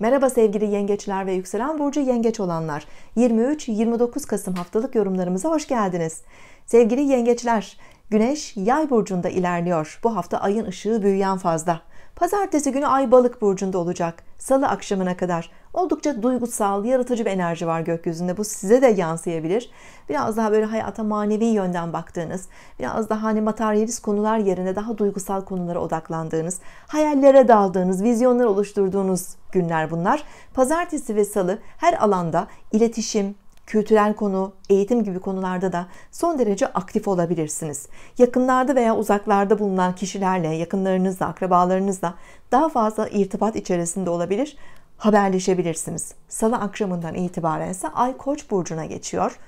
Merhaba sevgili yengeçler ve yükselen burcu yengeç olanlar. 23-29 Kasım haftalık yorumlarımıza hoş geldiniz. Sevgili yengeçler, Güneş Yay burcunda ilerliyor. Bu hafta ayın ışığı büyüyen fazla. Pazartesi günü ay balık burcunda olacak. Salı akşamına kadar oldukça duygusal, yaratıcı bir enerji var gökyüzünde. Bu size de yansıyabilir. Biraz daha böyle hayata manevi yönden baktığınız, biraz daha hani materyalist konular yerine daha duygusal konulara odaklandığınız, hayallere daldığınız, vizyonlar oluşturduğunuz günler bunlar. Pazartesi ve salı her alanda iletişim, kültürel konu, eğitim gibi konularda da son derece aktif olabilirsiniz. Yakınlarda veya uzaklarda bulunan kişilerle, yakınlarınızla, akrabalarınızla daha fazla irtibat içerisinde olabilir, haberleşebilirsiniz. Salı akşamından itibaren ise Ay Koç burcuna geçiyor.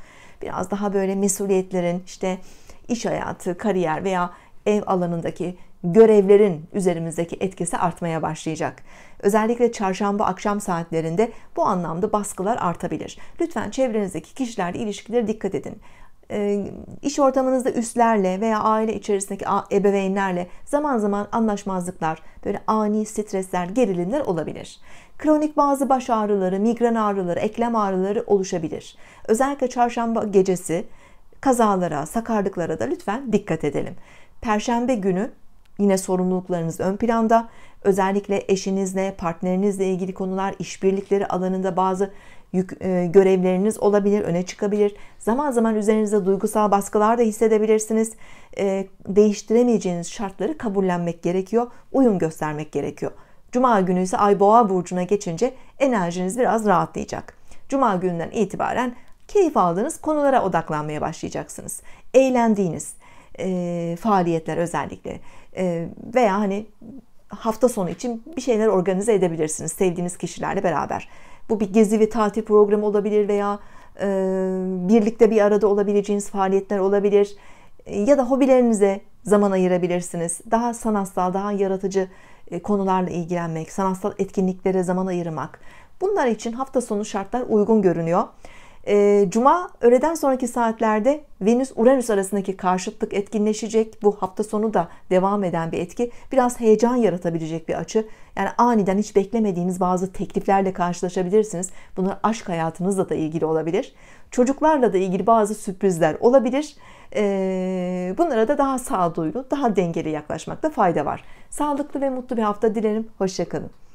Biraz daha böyle mesuliyetlerin işte iş hayatı, kariyer veya ev alanındaki görevlerin üzerimizdeki etkisi artmaya başlayacak. Özellikle çarşamba akşam saatlerinde bu anlamda baskılar artabilir. Lütfen çevrenizdeki kişilerle ilişkilere dikkat edin. Ee, iş ortamınızda üstlerle veya aile içerisindeki ebeveynlerle zaman zaman anlaşmazlıklar, böyle ani stresler, gerilimler olabilir. Kronik bazı baş ağrıları, migren ağrıları, eklem ağrıları oluşabilir. Özellikle çarşamba gecesi kazalara, sakarlıklara da lütfen dikkat edelim. Perşembe günü Yine sorumluluklarınız ön planda. Özellikle eşinizle, partnerinizle ilgili konular, işbirlikleri alanında bazı yük, e, görevleriniz olabilir, öne çıkabilir. Zaman zaman üzerinizde duygusal baskılar da hissedebilirsiniz. E, değiştiremeyeceğiniz şartları kabullenmek gerekiyor, uyum göstermek gerekiyor. Cuma günü ise Ay Boğa burcuna geçince enerjiniz biraz rahatlayacak. Cuma gününden itibaren keyif aldığınız konulara odaklanmaya başlayacaksınız. Eğlendiğiniz, e, faaliyetler özellikle e, veya hani hafta sonu için bir şeyler organize edebilirsiniz sevdiğiniz kişilerle beraber. Bu bir gezi ve tatil programı olabilir veya e, birlikte bir arada olabileceğiniz faaliyetler olabilir e, ya da hobilerinize zaman ayırabilirsiniz. Daha sanatsal, daha yaratıcı e, konularla ilgilenmek, sanatsal etkinliklere zaman ayırmak. Bunlar için hafta sonu şartlar uygun görünüyor e, Cuma öğleden sonraki saatlerde Venüs-Uranüs arasındaki karşıtlık etkinleşecek. Bu hafta sonu da devam eden bir etki. Biraz heyecan yaratabilecek bir açı. Yani aniden hiç beklemediğiniz bazı tekliflerle karşılaşabilirsiniz. Bunlar aşk hayatınızla da ilgili olabilir. Çocuklarla da ilgili bazı sürprizler olabilir. E, bunlara da daha sağduyulu, daha dengeli yaklaşmakta fayda var. Sağlıklı ve mutlu bir hafta dilerim. Hoşçakalın.